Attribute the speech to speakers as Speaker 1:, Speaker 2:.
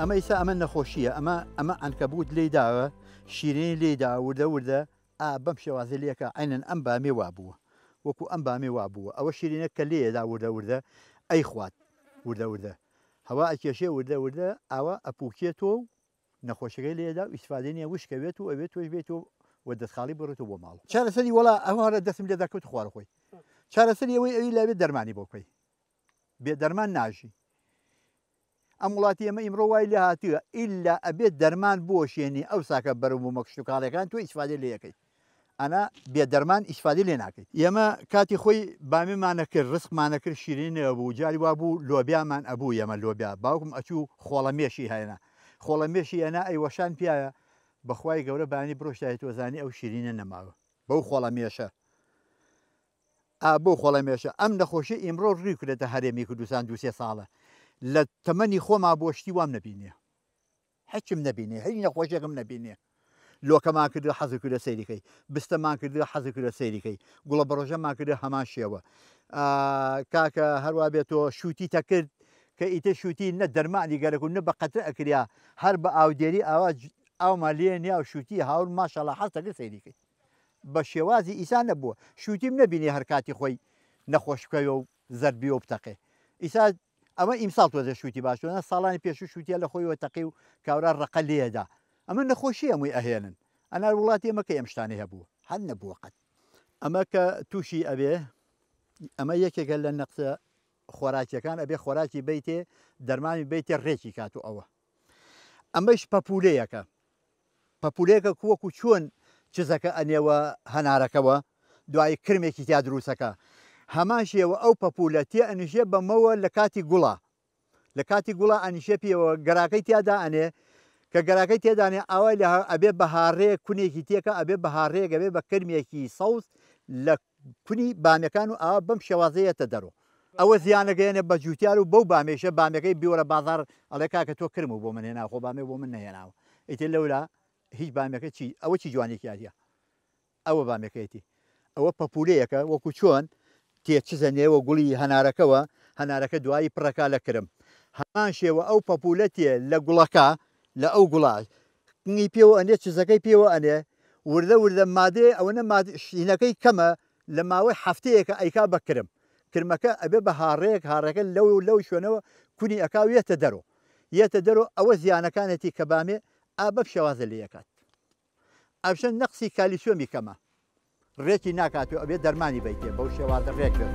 Speaker 1: ئەمە ئیسا ئەمە نەخۆشیە ئەمە ئەمە ئەنکەبوت لێ داوە شیرین لێ داوردە وردە ئا بەم شێوازە لەکە ئەینەن ئەم بامێ وا بووە وەکو ئەم بامێ وا بووە ئەوە شیرینە کە لێدا وردە وردە ئەی خوات وردە وردە هەوا ئەکێشێ وردە وردە ئاوە ئەپوکێتەوە و نەخۆشەکەی لێدا ئیسفادێنە وشکەوێت و ئەوێت توش بێتەوە و دەستخاڵی بڕێتەوە بۆ ماڵ چارەسەری وڵا ئەوارە دەستم لێ دەکەوت خوارخۆی چارەسەری ئەوەی ئەوی لەوێت دەرمانی بۆکەی بێ دەرمان ناژی ئەم وڵاتی ئەمە ئیمڕۆ وای لە هاتووە ئللا ئەبێت دەرمان بۆشێنی ئەو ساکە بەرەبوو مەکشتتوکارەکان تۆ ئیسفادە لە یەکەی ئەنا بێ دەرمان ئیسفادی لێ ناکەیت ئێمە کاتی خۆی بامێمانەکرد ڕستمانەکرد شیرینەوە بوو جاری وا بوو لۆبیامان ئەبوو ئەمە لۆبیا باوکم ئەچوو خۆڵەمێشی هەیەە خۆڵەمێشی ئەنا ئەیوەشان پیاە بەخوای گەورە بانی برۆشتایەتوەزانی ئەو شیرینە نەماوە بەو خۆڵەمێشە بۆ خۆڵەمێشە ئەم نەخۆشی ئیمڕۆ ڕی کردێتە هەرێمی کوردستان دوسێ ساڵە لە تەمەنی خۆما بۆشتی وام نبینێ هەچم نبینێ هەی نەخۆشێکم نبینێ لۆکەمان کرد حەز کرد لە سەیریکەی بستەمان کرد حەز کرد لە سەیریکەی گوڵە بەڕۆژەمان کرد هەمان شێوە کاکە هەروە بێتەوە شووتی تەکرد کە ئیتە شووتی نە دەرمانی گەرەک و نە بە قەتر ئەکریا هەر بە ئاودێری ئاوا ئاومان لێ نیا و شووتی هاور ماشەڵە حەز تەکرد سەیریکەی بە شێوازی ئیسان نەبووە شووتیم نەبینی هەرکاتی خۆی نەخۆشکەوە و زەربی و بتەقێ ئیسا ئەمە ئیمساڵ تۆزە شووتی باشوونە ساڵانی پێشوو شووتە لە خۆیەوە تەقی و کاورا ڕقە لێدا ئەمە نەخۆشی ئەمووی ئەهێنن ئەنار وڵاتی ئەمەکە ئەمشتانی هەبوو هەن نەبووە قەت ئەمە کە تووشی ئەبێ ئەمە یەکێکە لە نەقسە خۆراکیەکان ئەبێ خۆراکی بیتێ دەرمانی بیتێ ڕێکی کات و ئەوە ئەمەش پەپولەیەەکە پەپولەیەەکە کووەکو چۆن چزەکە ئەنێوە هەنارەکەەوە دوای کرمێکی تیا دروستەکە هەماشیەوە ئەو پەپولەتی ئەنیژێ بەمەوە لە کاتی گوڵا لە کاتی گوڵا ئەنیشێپیەوە گەراکەی تیادا ئەنێ کە گەراکەی تێدانێ ئاوای لە ئەبێ بەهارڕەیە کونێکی تێکە ئەبێ بەهارڕەیە گەبێ بە کرمێکی سەوز لە کونی بامەکان و ئاوا بەم شێوازەیەتە دەرو ئەوە زیانەگەێنێ بە جووتار و بەو بامێشە بامەکەی بیوەرە بازار ئەڵێ کاکە تۆ کرم و بۆ من هێنا خۆ بامێ بۆ من نهێناوە ئیتر لەولا هیچ بامەکە چی ئەوە چی جوانێکی یاریە ئەوە بامەکەیەتی ئەوە پەپولەیەەکە وەکو چۆن تێچزە نێوە گوڵی هەنارەکەەوە هەنارەکە دوایی پڕەکە لەکرم هەمان شێوە ئەو پەپولەتێ لە گوڵەکە لە ئەو گوڵاژنی پێوە ئەنێ چزەکەی پێوە ئەنێ وردە وردە مادێ ئەوەنە شینەکەی کەمە لە ماوەی هەفتەیەکە ئەیکا بەکرم کرمەکە ئەبێ بە هاڕەیەک هاڕەکە لەو لەو شوێنەوە کونی ئەکاویێتە دەرۆ یەتە دەرۆ ئەوە زیانەکانێتی کە بامێ ئابە شێوازە لەکات ئەفشن نەقسی کالیسیۆمی کەمە ڕێکی ناکاتێ ئەبێ دەرمانی بیتێ بەو شێوازە ڕێک بێت.